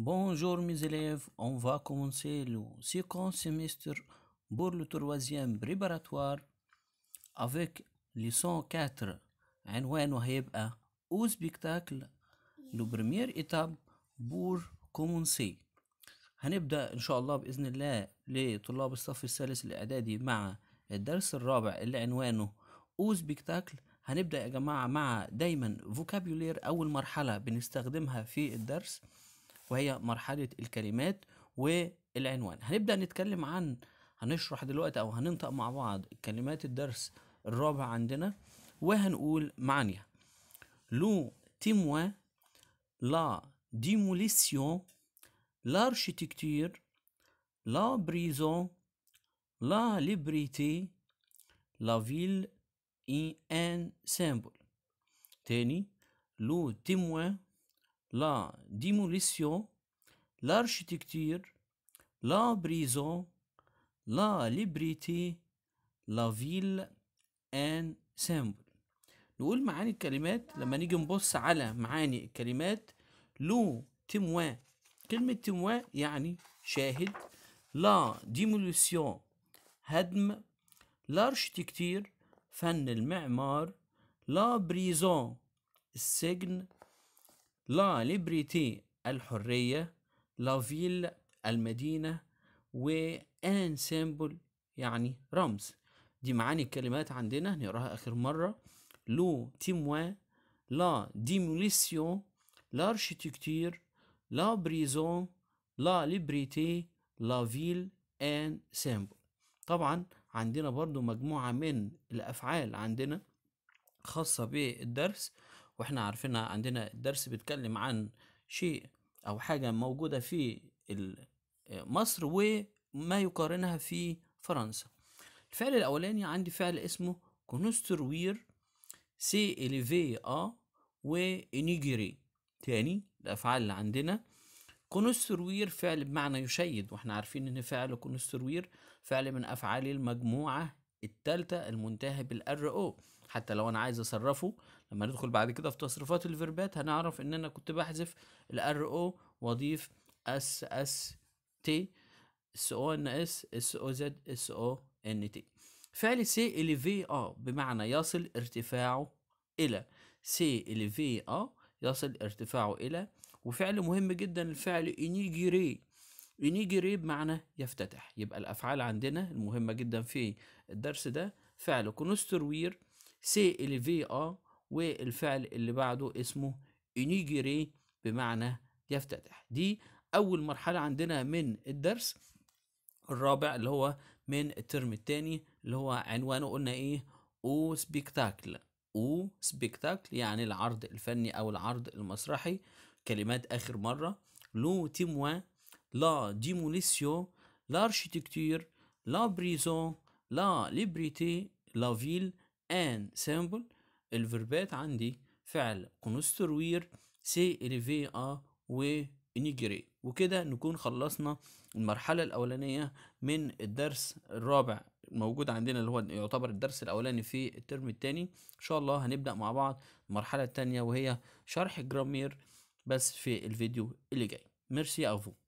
Bonjour mes élèves, on va commencer le second semestre pour le troisième préparatoire avec leçon 4 عنوانه هيبقى au spectacle la première étape pour commencer هنبدأ إن شاء الله بإذن الله لطلاب الصف الثالث الإعدادي مع الدرس الرابع اللي عنوانه او سبيكتاكل هنبدأ يا جماعة مع دايما فوكابيولير أول مرحلة بنستخدمها في الدرس وهي مرحلة الكلمات والعنوان هنبدأ نتكلم عن هنشرح دلوقتي أو هننطق مع بعض كلمات الدرس الرابع عندنا وهنقول معانيها لو تيموان لا ديموليسيون لارشيتكتير لا بريزون لا liberté, لا فيل ان سامبل تاني لو تيموان la لارشيتكتير لا la لا ليبريتي لا فيل ان سامبل نقول معاني الكلمات لما نيجي نبص على معاني الكلمات لو تموا كلمة تموا يعني شاهد لا ديموليسيون هدم لارشيتكتير فن المعمار لا بريزون السجن لا ليبريتي الحرية لا فيل المدينة و ان سيمبل يعني رمز دي معاني الكلمات عندنا نقراها آخر مرة لو تيموان لا ديموليسيون لارشيتكتير لا بريزون لا ليبريتي لا فيل ان سيمبل طبعا عندنا برضو مجموعة من الأفعال عندنا خاصة بالدرس واحنا عارفين عندنا درس بيتكلم عن شيء او حاجة موجودة في مصر وما يقارنها في فرنسا الفعل الاولاني عندي فعل اسمه كونستروير سي اليفي ا وانيجري تاني الافعال اللي عندنا كونستروير فعل بمعنى يشيد واحنا عارفين ان فعل كونستروير فعل من افعال المجموعه التالتة المنتهى بالار او حتى لو انا عايز اصرفه لما ندخل بعد كده في تصريفات الفيربات هنعرف ان انا كنت بحذف الار او واضيف اس اس تي اس او ان اس اس او زد اس او ان تي فعل سي في او بمعنى يصل ارتفاعه الى سي في او يصل ارتفاعه الى وفعل مهم جدا الفعل انيجيري ونيجي ريب معنى يفتتح يبقى الأفعال عندنا المهمة جدا في الدرس ده فعل كونستروير سي إليفي أ والفعل اللي بعده اسمه انيجيري بمعنى يفتتح دي أول مرحلة عندنا من الدرس الرابع اللي هو من الترم الثاني اللي هو عنوانه قلنا إيه أو سبيكتاكل أو سبيكتاكل يعني العرض الفني أو العرض المسرحي كلمات آخر مرة لو تيموا la لا ارشيتكتور لا بريزون لا ليبريتي لا فيل ان سامبل الفربات عندي فعل كونستروير سي في ا و نيجري وكده نكون خلصنا المرحلة الأولانية من الدرس الرابع موجود عندنا اللي هو يعتبر الدرس الأولاني في الترم الثاني إن شاء الله هنبدأ مع بعض المرحلة الثانيه وهي شرح الجرامير بس في الفيديو اللي جاي ميرسي أفو